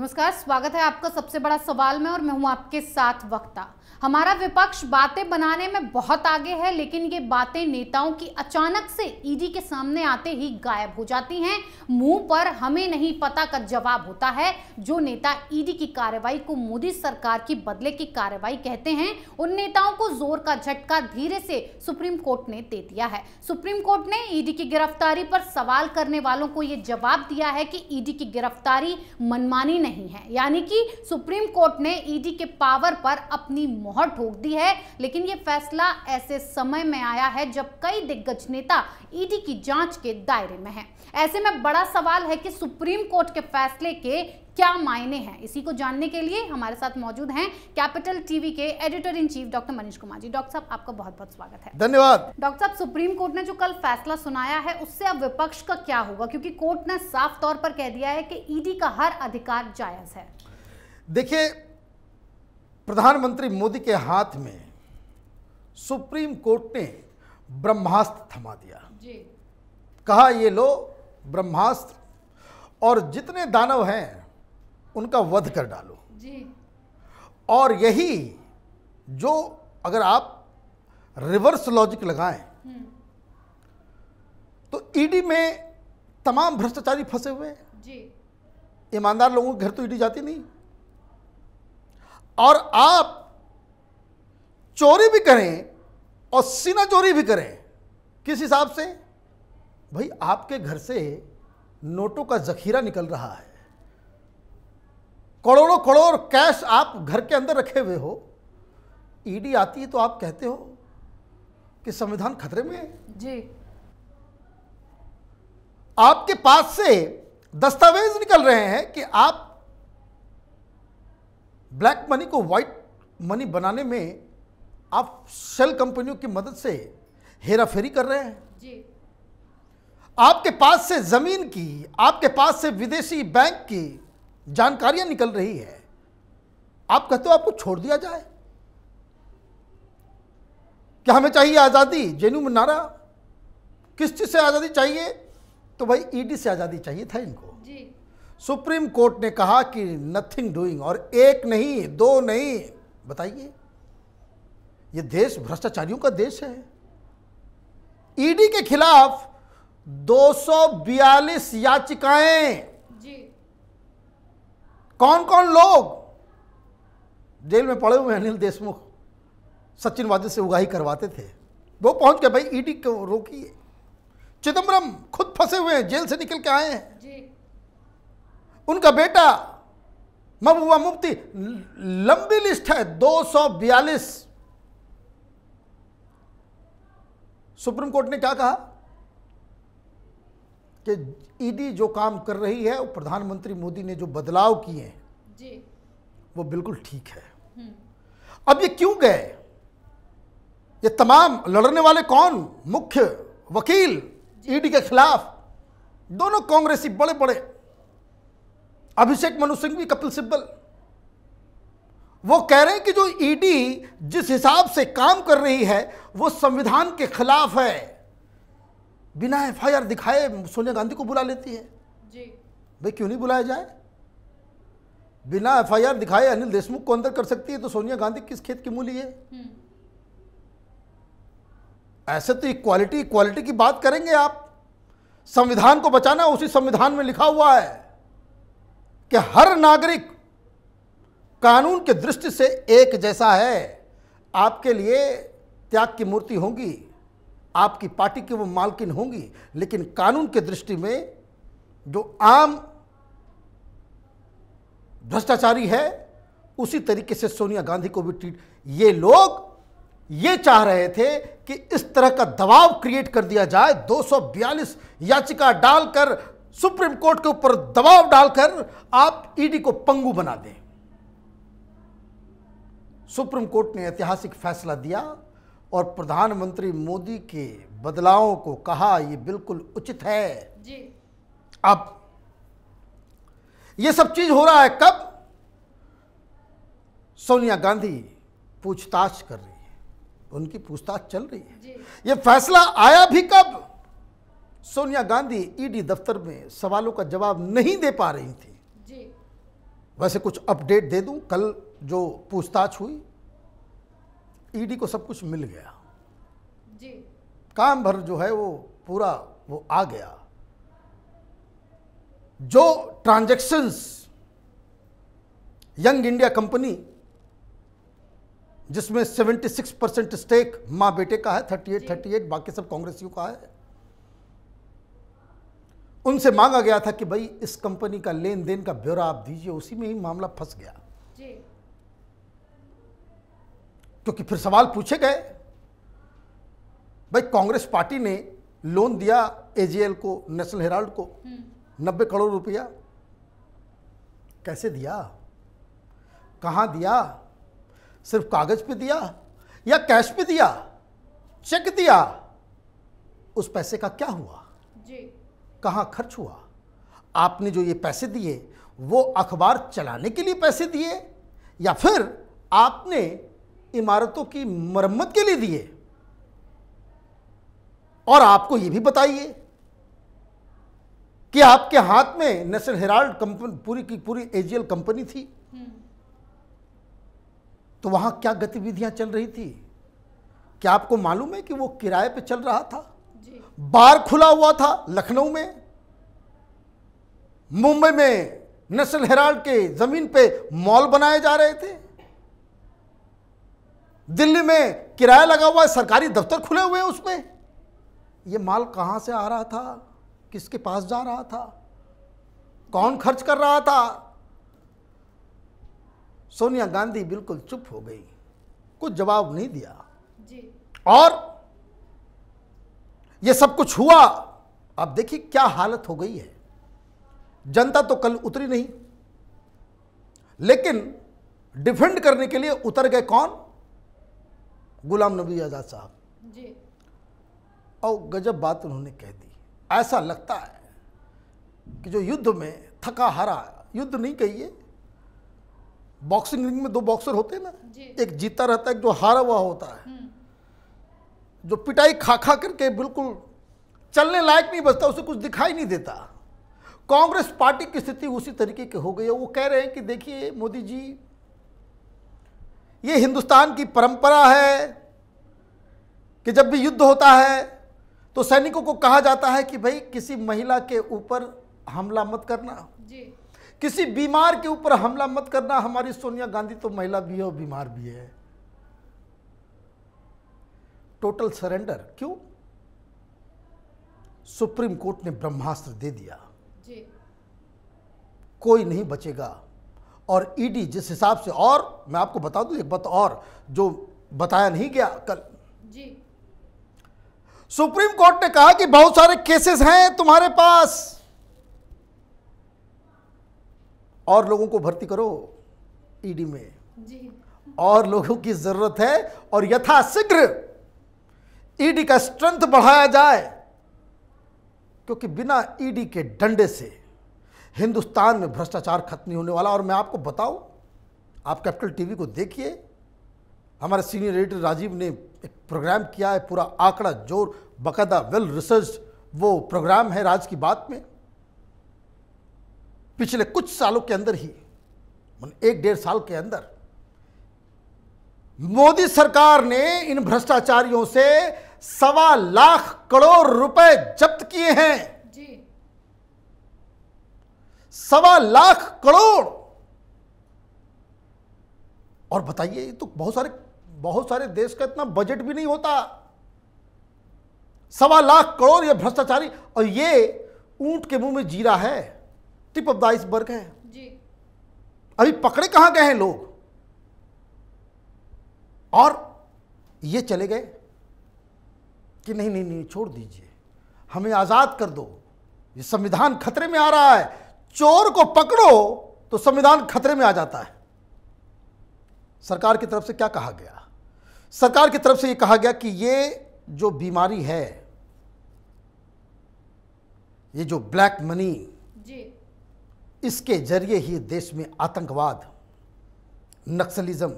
नमस्कार स्वागत है आपका सबसे बड़ा सवाल में और मैं हूं आपके साथ वक्ता हमारा विपक्ष बातें बनाने में बहुत आगे है लेकिन ये बातें नेताओं की अचानक से ईडी के सामने आते ही गायब हो जाती हैं मुंह पर हमें नहीं पता का जवाब होता है जो नेता ईडी की कार्रवाई को मोदी सरकार की बदले की कार्रवाई कहते हैं उन नेताओं को जोर का झटका धीरे से सुप्रीम कोर्ट ने दे दिया है सुप्रीम कोर्ट ने ईडी की गिरफ्तारी पर सवाल करने वालों को ये जवाब दिया है कि ईडी की गिरफ्तारी मनमानी नहीं नहीं है यानी कि सुप्रीम कोर्ट ने ईडी e के पावर पर अपनी मोहर ठोक दी है लेकिन ये फैसला ऐसे समय में आया है जब कई दिग्गज नेता ईडी e की जांच के दायरे में हैं ऐसे में बड़ा सवाल है कि सुप्रीम कोर्ट के फैसले के क्या मायने हैं इसी को जानने के लिए हमारे साथ मौजूद हैं कैपिटल टीवी के editor in chief doctor Manish Kumar ji doctor साहब आपका बहुत बहुत स्वागत है धन्यवाद डॉक्टर साहब सुप्रीम कोर्ट ने जो कल फैसला सुनाया है उससे अब विपक्ष का क्या होगा क्योंकि कोर्ट ने साफ तौर पर कह दिया है कि ईडी का हर अधिकार जायज है देखिए प्रधानमंत्री मोदी के हाथ में सुप्रीम कोर्ट ने ब्रह्मास्त्र थमा दिया जी कहा ये लो ब्रह्मास्त्र और जितने दानव हैं उनका वध कर डालो जी और यही जो अगर आप रिवर्स लॉजिक लगाएं हम्म। तो ईडी में तमाम भ्रष्टाचारी फंसे हुए ईमानदार लोगों के घर तो ईडी जाती नहीं और आप चोरी भी करें और सीना चोरी भी करें किस हिसाब से भाई आपके घर से नोटों का जखीरा निकल रहा है करोड़ों करोड़ कैश आप घर के अंदर रखे हुए हो ईडी e आती है तो आप कहते हो कि संविधान खतरे में है जी आपके पास से दस्तावेज निकल रहे हैं कि आप ब्लैक मनी को व्हाइट मनी बनाने में आप सेल कंपनियों की मदद से हेरा फेरी कर रहे हैं जी आपके पास से जमीन की आपके पास से विदेशी बैंक की जानकारियां निकल रही है आप कहते हो आपको छोड़ दिया जाए क्या हमें चाहिए आज़ादी जेनू मुन्नारा किस चीज़ से आज़ादी चाहिए तो भाई ईडी e से आज़ादी चाहिए था इनको जी। सुप्रीम कोर्ट ने कहा कि नथिंग डूइंग और एक नहीं दो नहीं बताइए ये देश भ्रष्टाचारियों का देश है ईडी e के खिलाफ 242 याचिकाएं कौन कौन लोग जेल में पड़े हुए अनिल देशमुख सचिन वाजे से उगाही करवाते थे वो पहुंच गए भाई ईडी को रोकी चिदम्बरम खुद फंसे हुए हैं जेल से निकल के आए हैं उनका बेटा महबूबा मुफ्ती लंबी लिस्ट है 242 सुप्रीम कोर्ट ने क्या कहा कि ईडी जो काम कर रही है वो प्रधानमंत्री मोदी ने जो बदलाव किए हैं वो बिल्कुल ठीक है हम्म। अब ये क्यों गए ये तमाम लड़ने वाले कौन मुख्य वकील ईडी के खिलाफ दोनों कांग्रेसी बड़े बड़े अभिषेक मनु सिंह भी कपिल सिब्बल वो कह रहे हैं कि जो ईडी जिस हिसाब से काम कर रही है वो संविधान के खिलाफ है बिना एफ आई आर दिखाए सोनिया गांधी को बुला लेती है जी भाई क्यों नहीं बुलाया जाए बिना एफ आई आर दिखाए अनिल देशमुख को अंदर कर सकती है तो सोनिया गांधी किस खेत की मूली है हम्म। ऐसे तो इक्वालिटी इक्वालिटी की बात करेंगे आप संविधान को बचाना उसी संविधान में लिखा हुआ है कि हर नागरिक कानून के दृष्टि से एक जैसा है आपके लिए त्याग की मूर्ति होगी आपकी पार्टी की वो मालकिन होंगी लेकिन कानून के दृष्टि में जो आम भ्रष्टाचारी है उसी तरीके से सोनिया गांधी को भी ट्रीट ये लोग ये चाह रहे थे कि इस तरह का दबाव क्रिएट कर दिया जाए 242 याचिका डालकर सुप्रीम कोर्ट के ऊपर दबाव डालकर आप ईडी e को पंगु बना दें सुप्रीम कोर्ट ने ऐतिहासिक फैसला दिया और प्रधानमंत्री मोदी के बदलावों को कहा ये बिल्कुल उचित है जी। अब ये सब चीज हो रहा है कब सोनिया गांधी पूछताछ कर रही है उनकी पूछताछ चल रही है जी। ये फैसला आया भी कब सोनिया गांधी ईडी दफ्तर में सवालों का जवाब नहीं दे पा रही थी जी। वैसे कुछ अपडेट दे दूं कल जो पूछताछ हुई ईडी को सब कुछ मिल गया जी काम भर जो है वो पूरा वो आ गया जो ट्रांजैक्शंस यंग इंडिया कंपनी जिसमें 76 परसेंट स्टेक मां बेटे का है 38 38 बाकी सब कांग्रेसियों का है उनसे मांगा गया था कि भाई इस कंपनी का लेन देन का ब्यौरा आप दीजिए उसी में ही मामला फंस गया जी। क्योंकि फिर सवाल पूछे गए भाई कांग्रेस पार्टी ने लोन दिया एजीएल को नेशनल हेराल्ड को हम्म। नब्बे करोड़ रुपया कैसे दिया कहाँ दिया सिर्फ कागज पे दिया या कैश पे दिया चेक दिया उस पैसे का क्या हुआ जी कहाँ खर्च हुआ आपने जो ये पैसे दिए वो अखबार चलाने के लिए पैसे दिए या फिर आपने इमारतों की मरम्मत के लिए दिए और आपको यह भी बताइए कि आपके हाथ में नेशनल हेराल्ड कंपनी पूरी की पूरी एजीएल कंपनी थी हम्म। तो वहां क्या गतिविधियां चल रही थी क्या आपको मालूम है कि वो किराए पे चल रहा था जी। बार खुला हुआ था लखनऊ में मुंबई में नेशनल हेराल्ड के जमीन पे मॉल बनाए जा रहे थे दिल्ली में किराया लगा हुआ है सरकारी दफ्तर खुले हुए हैं उसमें ये माल कहाँ से आ रहा था किसके पास जा रहा था कौन खर्च कर रहा था सोनिया गांधी बिल्कुल चुप हो गई कुछ जवाब नहीं दिया जी। और ये सब कुछ हुआ अब देखिए क्या हालत हो गई है जनता तो कल उतरी नहीं लेकिन डिफेंड करने के लिए उतर गए कौन गुलाम नबी आज़ाद साहब जी और गजब बात उन्होंने कह दी ऐसा लगता है कि जो युद्ध में थका हारा युद्ध नहीं कहिए बॉक्सिंग रिंग में दो बॉक्सर होते हैं ना एक जीता रहता है एक जो हारा हुआ होता है हम्म। जो पिटाई खा खा करके बिल्कुल चलने लायक नहीं बचता उसे कुछ दिखाई नहीं देता कांग्रेस पार्टी की स्थिति उसी तरीके की हो गई है वो कह रहे हैं कि देखिए मोदी जी ये हिंदुस्तान की परंपरा है कि जब भी युद्ध होता है तो सैनिकों को कहा जाता है कि भाई किसी महिला के ऊपर हमला मत करना जी। किसी बीमार के ऊपर हमला मत करना हमारी सोनिया गांधी तो महिला भी है और बीमार भी है टोटल सरेंडर क्यों सुप्रीम कोर्ट ने ब्रह्मास्त्र दे दिया जी। कोई नहीं बचेगा और ईडी e जिस हिसाब से और मैं आपको बता दूं एक बात और जो बताया नहीं गया कल जी सुप्रीम कोर्ट ने कहा कि बहुत सारे केसेस हैं तुम्हारे पास और लोगों को भर्ती करो ईडी e में जी और लोगों की जरूरत है और यथाशीघ्र ईडी e का स्ट्रेंथ बढ़ाया जाए क्योंकि बिना ईडी के डंडे से हिंदुस्तान में भ्रष्टाचार खत्म नहीं होने वाला और मैं आपको बताऊं आप कैपिटल टीवी को देखिए हमारे सीनियर एडिटर राजीव ने एक प्रोग्राम किया है पूरा आंकड़ा जोर बकायदा वेल रिसर्च वो प्रोग्राम है राज की बात में पिछले कुछ सालों के अंदर ही एक डेढ़ साल के अंदर मोदी सरकार ने इन भ्रष्टाचारियों से सवा लाख करोड़ रुपए जब्त किए हैं सवा लाख करोड़ और बताइए तो बहुत सारे बहुत सारे देश का इतना बजट भी नहीं होता सवा लाख करोड़ ये भ्रष्टाचारी और ये ऊंट के मुंह में जीरा है टिप ऑफ द आइसबर्ग है जी। अभी पकड़े कहां गए हैं लोग और ये चले गए कि नहीं नहीं नहीं छोड़ दीजिए हमें आज़ाद कर दो ये संविधान खतरे में आ रहा है चोर को पकड़ो तो संविधान खतरे में आ जाता है सरकार की तरफ से क्या कहा गया सरकार की तरफ से यह कहा गया कि ये जो बीमारी है ये जो ब्लैक मनी जी। इसके जरिए ही देश में आतंकवाद नक्सलिज्म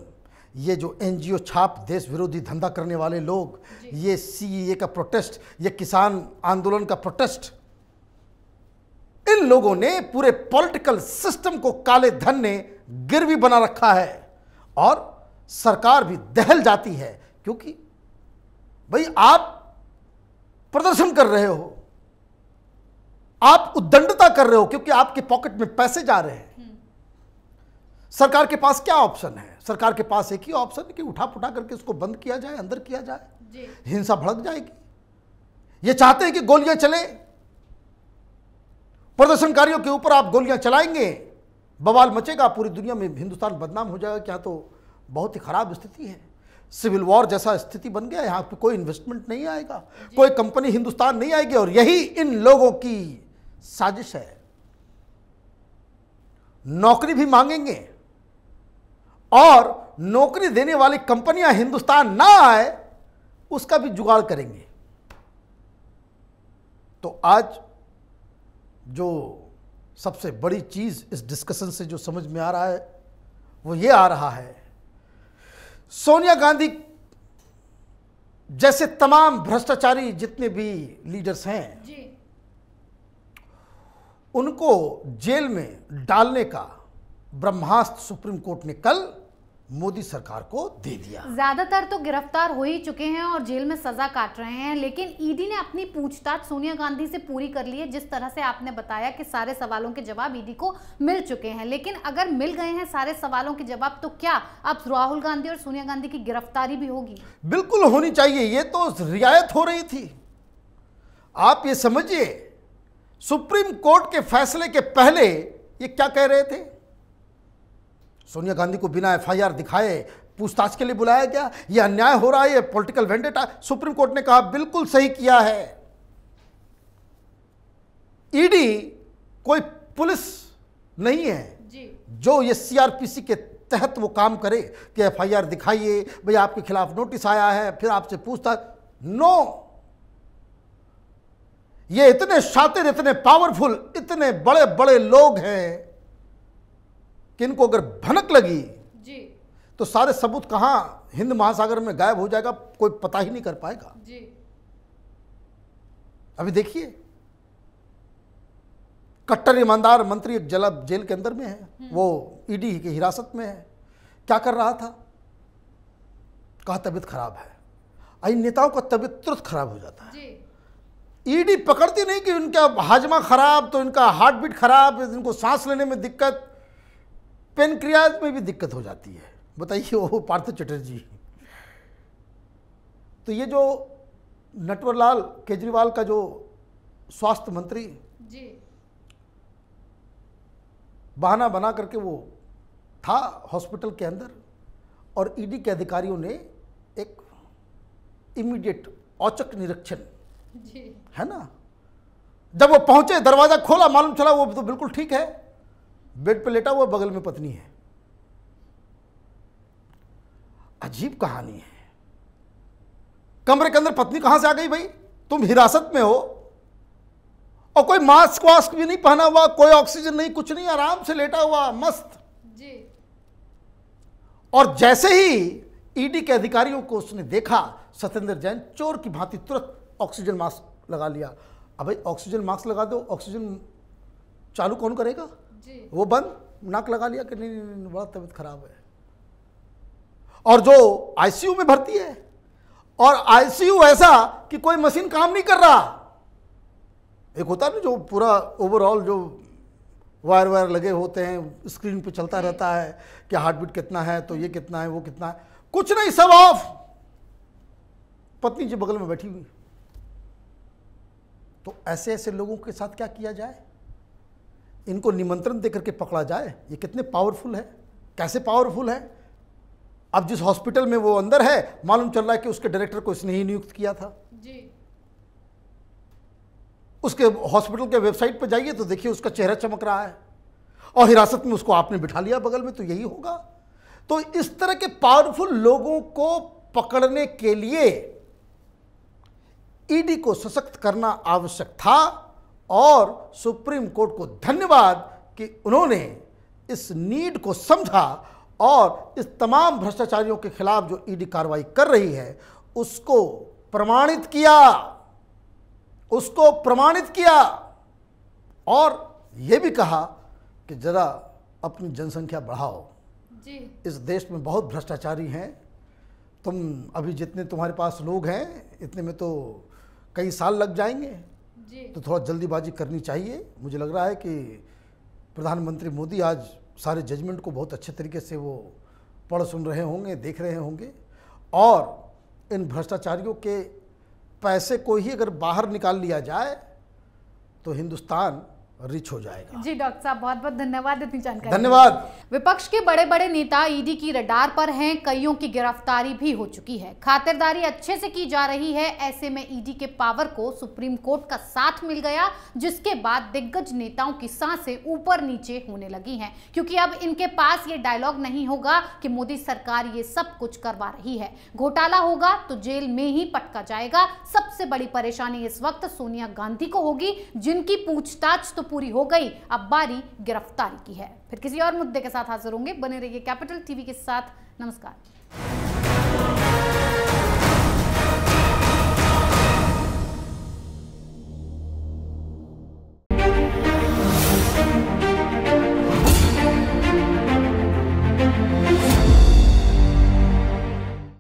ये जो एनजीओ छाप देश विरोधी धंधा करने वाले लोग ये सीए e का प्रोटेस्ट ये किसान आंदोलन का प्रोटेस्ट इन लोगों ने पूरे पॉलिटिकल सिस्टम को काले धन ने गिरवी बना रखा है और सरकार भी दहल जाती है क्योंकि भाई आप प्रदर्शन कर रहे हो आप उद्दंडता कर रहे हो क्योंकि आपके पॉकेट में पैसे जा रहे हैं हम्म। सरकार के पास क्या ऑप्शन है सरकार के पास एक ही ऑप्शन है कि उठा पुठा करके उसको बंद किया जाए अंदर किया जाए हिंसा भड़क जाएगी ये चाहते हैं कि गोलियां चले प्रदर्शनकारियों के ऊपर आप गोलियां चलाएंगे बवाल मचेगा पूरी दुनिया में हिंदुस्तान बदनाम हो जाएगा क्या तो बहुत ही खराब स्थिति है सिविल वॉर जैसा स्थिति बन गया यहाँ पर तो कोई इन्वेस्टमेंट नहीं आएगा कोई कंपनी हिंदुस्तान नहीं आएगी और यही इन लोगों की साजिश है नौकरी भी मांगेंगे और नौकरी देने वाली कंपनियां हिंदुस्तान ना आए उसका भी जुगाड़ करेंगे तो आज जो सबसे बड़ी चीज़ इस डिस्कशन से जो समझ में आ रहा है वो ये आ रहा है सोनिया गांधी जैसे तमाम भ्रष्टाचारी जितने भी लीडर्स हैं जी। उनको जेल में डालने का ब्रह्मास्त्र सुप्रीम कोर्ट ने कल मोदी सरकार को दे दिया ज्यादातर तो गिरफ्तार हो ही चुके हैं और जेल में सजा काट रहे हैं लेकिन ईडी ने अपनी पूछताछ सोनिया गांधी से पूरी कर ली है जिस तरह से आपने बताया कि सारे सवालों के जवाब ईडी को मिल चुके हैं लेकिन अगर मिल गए हैं सारे सवालों के जवाब तो क्या अब राहुल गांधी और सोनिया गांधी की गिरफ्तारी भी होगी बिल्कुल होनी चाहिए ये तो रियायत हो रही थी आप ये समझिए सुप्रीम कोर्ट के फैसले के पहले ये क्या कह रहे थे सोनिया गांधी को बिना एफआईआर दिखाए पूछताछ के लिए बुलाया गया यह अन्याय हो रहा है यह पॉलिटिकल वेंडेटा सुप्रीम कोर्ट ने कहा बिल्कुल सही किया है ईडी कोई पुलिस नहीं है जी। जो ये सीआरपीसी के तहत वो काम करे कि एफआईआर दिखाइए भाई आपके खिलाफ नोटिस आया है फिर आपसे पूछताछ नो ये इतने शातिर इतने पावरफुल इतने बड़े बड़े लोग हैं इनको अगर भनक लगी जी तो सारे सबूत कहाँ हिंद महासागर में गायब हो जाएगा कोई पता ही नहीं कर पाएगा जी अभी देखिए कट्टर ईमानदार मंत्री एक जला जेल के अंदर में है हम्म। वो ईडी की हिरासत में है क्या कर रहा था कहा तबीयत खराब है आई नेताओं का तबीयत तुरंत खराब हो जाता है ईडी पकड़ती नहीं कि उनका हाजमा खराब तो इनका हार्ट बीट खराब इनको सांस लेने में दिक्कत पेनक्रियाज में भी दिक्कत हो जाती है बताइए ओ पार्थ चटर्जी तो ये जो नटवरलाल केजरीवाल का जो स्वास्थ्य मंत्री जी बहाना बना करके वो था हॉस्पिटल के अंदर और ईडी के अधिकारियों ने एक इमीडिएट औचक निरीक्षण है ना जब वो पहुंचे दरवाज़ा खोला मालूम चला वो तो बिल्कुल ठीक है बेड पर लेटा हुआ बगल में पत्नी है अजीब कहानी है कमरे के अंदर पत्नी कहां से आ गई भाई तुम हिरासत में हो और कोई मास्क वास्क भी नहीं पहना हुआ कोई ऑक्सीजन नहीं कुछ नहीं आराम से लेटा हुआ मस्त जी और जैसे ही ईडी e के अधिकारियों को उसने देखा सत्येंद्र जैन चोर की भांति तुरंत ऑक्सीजन मास्क लगा लिया अब भाई ऑक्सीजन मास्क लगा दो ऑक्सीजन चालू कौन करेगा वो बंद नाक लगा लिया कि नहीं, नहीं बड़ा तबीयत खराब है और जो आईसीयू में भर्ती है और आईसीयू ऐसा कि कोई मशीन काम नहीं कर रहा एक होता है ना जो पूरा ओवरऑल जो वायर वायर लगे होते हैं स्क्रीन पे चलता रहता है कि हार्ट बीट कितना है तो ये कितना है वो कितना है कुछ नहीं सब ऑफ पत्नी जी बगल में बैठी हुई तो ऐसे ऐसे लोगों के साथ क्या किया जाए इनको निमंत्रण दे करके पकड़ा जाए ये कितने पावरफुल है कैसे पावरफुल है अब जिस हॉस्पिटल में वो अंदर है मालूम चल रहा है कि उसके डायरेक्टर को इसने ही नियुक्त किया था जी उसके हॉस्पिटल के वेबसाइट पर जाइए तो देखिए उसका चेहरा चमक रहा है और हिरासत में उसको आपने बिठा लिया बगल में तो यही होगा तो इस तरह के पावरफुल लोगों को पकड़ने के लिए ईडी e को सशक्त करना आवश्यक था और सुप्रीम कोर्ट को धन्यवाद कि उन्होंने इस नीड को समझा और इस तमाम भ्रष्टाचारियों के खिलाफ जो ईडी कार्रवाई कर रही है उसको प्रमाणित किया उसको प्रमाणित किया और ये भी कहा कि ज़रा अपनी जनसंख्या बढ़ाओ जी। इस देश में बहुत भ्रष्टाचारी हैं तुम अभी जितने तुम्हारे पास लोग हैं इतने में तो कई साल लग जाएंगे जी तो थोड़ा जल्दीबाजी करनी चाहिए मुझे लग रहा है कि प्रधानमंत्री मोदी आज सारे जजमेंट को बहुत अच्छे तरीके से वो पढ़ सुन रहे होंगे देख रहे होंगे और इन भ्रष्टाचारियों के पैसे को ही अगर बाहर निकाल लिया जाए तो हिंदुस्तान रिच हो जाएगा जी डॉक्टर साहब बहुत बहुत धन्यवाद इतनी जानकारी धन्यवाद विपक्ष के बड़े बड़े नेता ईडी की रडार पर हैं कईयों की गिरफ्तारी भी हो चुकी है खातिरदारी अच्छे से की जा रही है ऐसे में ईडी के पावर को सुप्रीम कोर्ट का साथ मिल गया जिसके बाद दिग्गज नेताओं की सांसें ऊपर नीचे होने लगी हैं क्योंकि अब इनके पास ये डायलॉग नहीं होगा कि मोदी सरकार ये सब कुछ करवा रही है घोटाला होगा तो जेल में ही पटका जाएगा सबसे बड़ी परेशानी इस वक्त सोनिया गांधी को होगी जिनकी पूछताछ तो पूरी हो गई अब बारी गिरफ्तारी की है फिर किसी और मुद्दे के साथ हाजिर होंगे बने रहिए कैपिटल टीवी के साथ नमस्कार